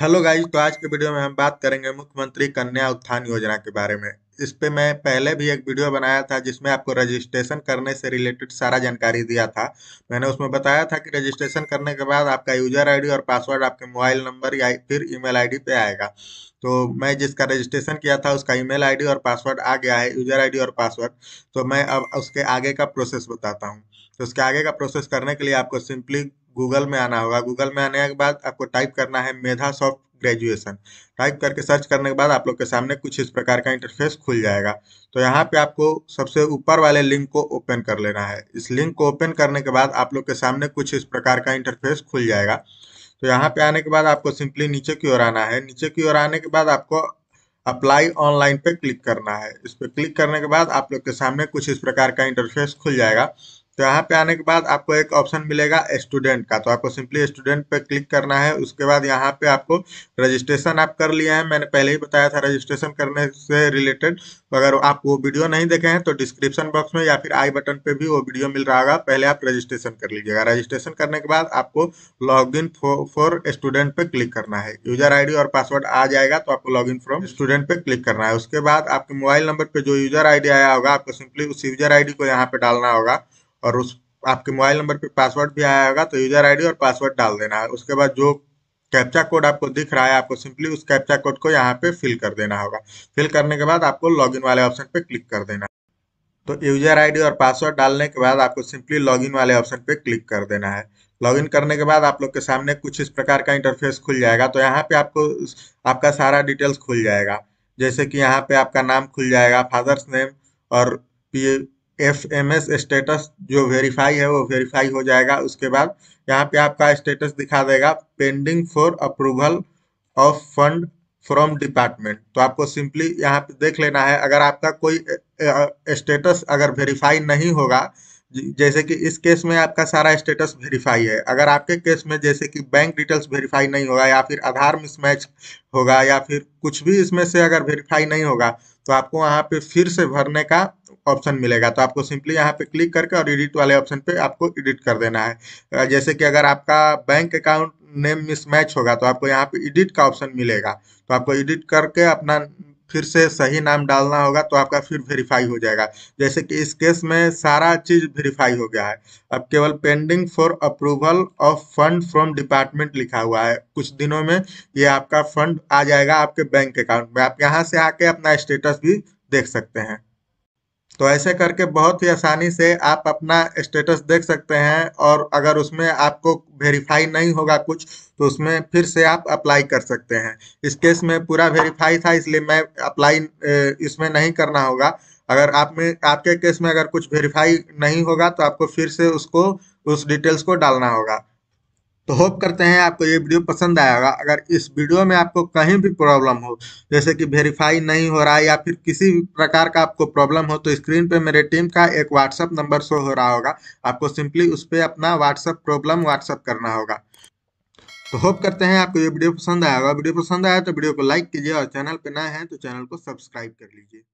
hello guys तो आज के वीडियो में हम बात करेंगे मुख्यमंत्री कन्या उत्थान योजना के बारे में इस पे मैं पहले भी एक वीडियो बनाया था जिसमें आपको रजिस्ट्रेशन करने से रिलेटेड सारा जानकारी दिया था मैंने उसमें बताया था कि रजिस्ट्रेशन करने के बाद आपका यूजर आईडी और पासवर्ड आपके मोबाइल नंबर या फिर ईमेल आईडी पे आएगा तो मैं जिसका रजिस्ट्रेशन किया था उसका ईमेल आईडी और पासवर्ड आ गया है यूजर आई और पासवर्ड तो मैं अब उसके आगे का प्रोसेस बताता हूँ तो उसके आगे का प्रोसेस करने के लिए आपको सिंपली गूगल में आना होगा गूगल में आने के बाद आपको टाइप करना है मेधा सॉफ्ट ग्रेजुएशन टाइप करके सर्च करने के बाद आप लोग के सामने कुछ इस प्रकार का इंटरफेस खुल जाएगा तो यहाँ पे आपको सबसे ऊपर वाले लिंक को ओपन कर लेना है इस लिंक को ओपन करने के बाद आप लोग के सामने कुछ इस प्रकार का इंटरफेस खुल जाएगा तो यहाँ पे आने के बाद आपको सिंपली नीचे की ओर आना है नीचे की ओर आने के बाद आपको अप्लाई ऑनलाइन पे क्लिक करना है इस पर क्लिक करने के बाद आप लोग के सामने कुछ इस प्रकार का इंटरफेस खुल जाएगा तो यहाँ पे आने के बाद आपको एक ऑप्शन मिलेगा स्टूडेंट का तो आपको सिंपली स्टूडेंट पे क्लिक करना है उसके बाद यहाँ पे आपको रजिस्ट्रेशन आप कर लिए हैं मैंने पहले ही बताया था रजिस्ट्रेशन करने से रिलेटेड तो अगर आप वो वीडियो नहीं देखे हैं तो डिस्क्रिप्शन बॉक्स में या फिर आई बटन पे भी वो वीडियो मिल रहा होगा पहले आप रजिस्ट्रेशन कर लीजिएगा रजिस्ट्रेशन करने के बाद आपको लॉग इन फॉर स्टूडेंट पे क्लिक करना है यूजर आईडी और पासवर्ड आ जाएगा तो आपको लॉग इन फ्रॉम स्टूडेंट पे क्लिक करना है उसके बाद आपके मोबाइल नंबर पर जो यूजर आईडी आया होगा आपको सिंपली उस यूजर आईडी को यहाँ पे डालना होगा और उस आपके मोबाइल नंबर पे पासवर्ड भी आया होगा तो यूजर आईडी और पासवर्ड डाल देना है उसके बाद जो कैप्चा कोड आपको दिख रहा है आपको सिंपली उस कैप्चा कोड को यहाँ पे फिल कर देना होगा फिल करने के बाद आपको लॉगिन वाले ऑप्शन पे क्लिक कर देना तो यूजर आईडी और पासवर्ड डालने के बाद आपको सिंपली लॉगिन वाले ऑप्शन पे क्लिक कर देना है लॉगिन करने के बाद आप लोग के सामने कुछ इस प्रकार का इंटरफेस खुल जाएगा तो यहाँ पे आपको आपका सारा डिटेल्स खुल जाएगा जैसे कि यहाँ पे आपका नाम खुल जाएगा फादर्स नेम और एफ एम एस स्टेटस जो वेरीफाई है वो वेरीफाई हो जाएगा उसके बाद यहाँ पे आपका स्टेटस दिखा देगा pending for approval of fund from department तो आपको सिंपली यहाँ पे देख लेना है अगर आपका कोई स्टेटस अगर वेरीफाई नहीं होगा जैसे कि इस केस में आपका सारा स्टेटस वेरीफाई है अगर आपके केस में जैसे कि बैंक डिटेल्स वेरीफाई नहीं होगा या फिर आधार मिसमैच होगा या फिर कुछ भी इसमें से अगर वेरीफाई नहीं होगा तो आपको वहाँ पे फिर से भरने का ऑप्शन मिलेगा तो आपको सिंपली यहाँ पे क्लिक करके और एडिट वाले ऑप्शन पे आपको एडिट कर देना है जैसे कि अगर आपका बैंक अकाउंट नेम मिसमैच होगा तो आपको यहाँ पे एडिट का ऑप्शन मिलेगा तो आपको एडिट करके अपना फिर से सही नाम डालना होगा तो आपका फिर वेरीफाई हो जाएगा जैसे कि इस केस में सारा चीज वेरीफाई हो गया है अब केवल pending for approval of fund from department लिखा हुआ है कुछ दिनों में ये आपका फंड आ जाएगा आपके बैंक अकाउंट में आप यहाँ से आके अपना स्टेटस भी देख सकते हैं तो ऐसे करके बहुत ही आसानी से आप अपना स्टेटस देख सकते हैं और अगर उसमें आपको वेरीफाई नहीं होगा कुछ तो उसमें फिर से आप अप्लाई कर सकते हैं इस केस में पूरा वेरीफाई था इसलिए मैं अप्लाई इसमें नहीं करना होगा अगर आप में आपके केस में अगर कुछ वेरीफाई नहीं होगा तो आपको फिर से उसको उस डिटेल्स को डालना होगा तो होप करते हैं आपको ये वीडियो पसंद आएगा अगर इस वीडियो में आपको कहीं भी प्रॉब्लम हो जैसे कि वेरीफाई नहीं हो रहा है या फिर किसी भी प्रकार का आपको प्रॉब्लम हो तो स्क्रीन पे मेरे टीम का एक व्हाट्सअप नंबर शो हो रहा होगा आपको सिंपली उस पर अपना व्हाट्सअप प्रॉब्लम व्हाट्सअप करना होगा तो होप करते हैं आपको ये वीडियो पसंद आएगा वीडियो पसंद आया तो वीडियो को लाइक कीजिए और चैनल पर नए हैं तो चैनल को सब्सक्राइब कर लीजिए